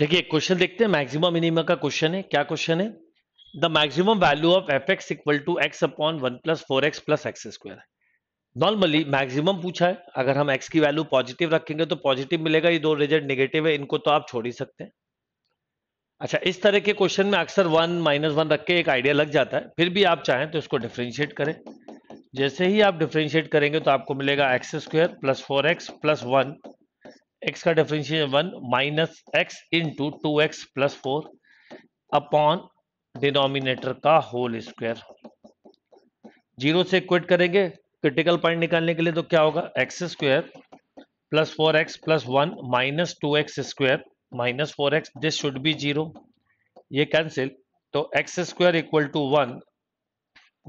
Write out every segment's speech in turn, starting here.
देखिए क्वेश्चन देखते हैं मैक्सिमम मिनिमम का क्वेश्चन है क्या क्वेश्चन है the maximum value of F X equal to X upon one plus four X plus X square normally maximum पूछा है अगर हम एक्स की वैल्यू पॉजिटिव रखेंगे तो पॉजिटिव मिलेगा ये दो रिजल्ट निगेटिव है इनको तो आप छोड़ ही सकते हैं अच्छा इस तरह के क्वेश्चन में अक्सर वन माइनस वन रख के एक आइडिया लग जाता है फिर भी आप चाहें तो इसको डिफ्रेंशिएट करें जैसे ही आप डिफ्रेंशिएट करेंगे तो आपको मिलेगा X square plus four X plus one X का differentiation one minus X into two X plus four upon denominator का होल स्क्वायर जीरो से क्विट करेंगे क्रिटिकल पॉइंट निकालने के लिए तो क्या होगा X square plus four X plus one minus two X square minus four X this should be zero ये कैंसिल तो X square equal to one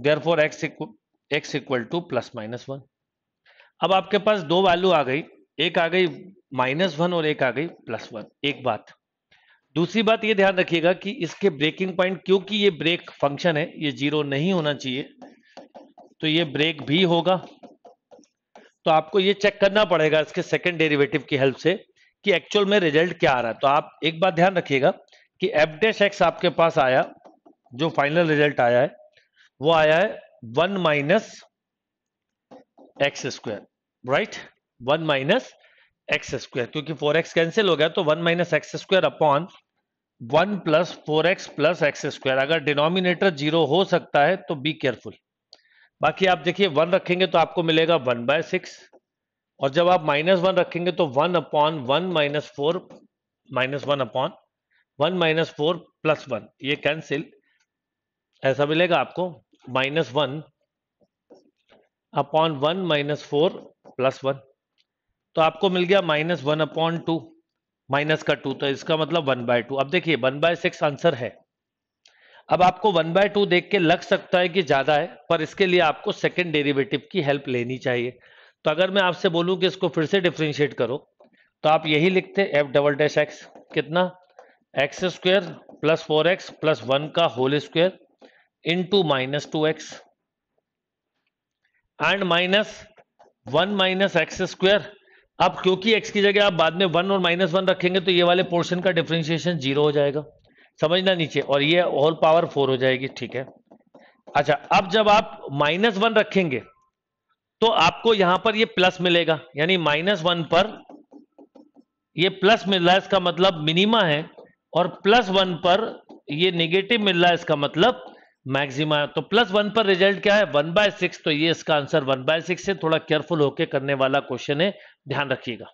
there four X X equal to plus minus one अब आपके पास दो value आ गई एक आ गई minus one और एक आ गई प्लस वन एक बात दूसरी बात ये ध्यान रखिएगा कि इसके ब्रेकिंग पॉइंट क्योंकि ये ब्रेक फंक्शन है ये जीरो नहीं होना चाहिए तो ये ब्रेक भी होगा तो आपको ये चेक करना पड़ेगा इसके सेकेंड डेरिवेटिव की हेल्प से कि एक्चुअल में रिजल्ट क्या आ रहा है तो आप एक बात ध्यान रखिएगा कि एफ एक्स आपके पास आया जो फाइनल रिजल्ट आया है वो आया है one minus X square right one minus X square क्योंकि फोर एक्स कैंसिल हो गया तो one minus X square upon one plus four X plus X square अगर डिनोमिनेटर जीरो हो सकता है तो बी केयरफुल बाकी आप देखिए वन रखेंगे तो आपको मिलेगा वन बाय सिक्स और जब आप माइनस वन रखेंगे तो one upon one minus four minus one upon one minus four plus one ये कैंसिल ऐसा मिलेगा आपको minus one upon one minus four plus one तो आपको मिल गया minus one upon two minus का टू तो इसका मतलब वन बाय टू अब देखिए वन बाय सिक्स आंसर है अब आपको वन बाय टू देख के लग सकता है कि ज्यादा है पर इसके लिए आपको सेकेंड डेरिवेटिव की हेल्प लेनी चाहिए तो अगर मैं आपसे बोलूं कि इसको फिर से डिफ्रेंशिएट करो तो आप यही लिखते एफ डबल डैश एक्स कितना X square plus four X plus one का whole square into minus two X and minus one minus X square अब क्योंकि एक्स की जगह आप बाद में वन और माइनस वन रखेंगे तो ये वाले पोर्शन का डिफ्रेंशिएशन जीरो हो जाएगा समझना नीचे और ये ऑल पावर फोर हो जाएगी ठीक है अच्छा अब जब आप माइनस वन रखेंगे तो आपको यहां पर ये प्लस मिलेगा यानी माइनस वन पर ये प्लस मिल रहा है इसका मतलब मिनिमा है और प्लस वन पर ये नेगेटिव मिल रहा है इसका मतलब मैक्सिमा तो प्लस वन पर रिजल्ट क्या है वन बाय सिक्स तो ये इसका आंसर वन बाय सिक्स है थोड़ा केयरफुल होके करने वाला क्वेश्चन है ध्यान रखिएगा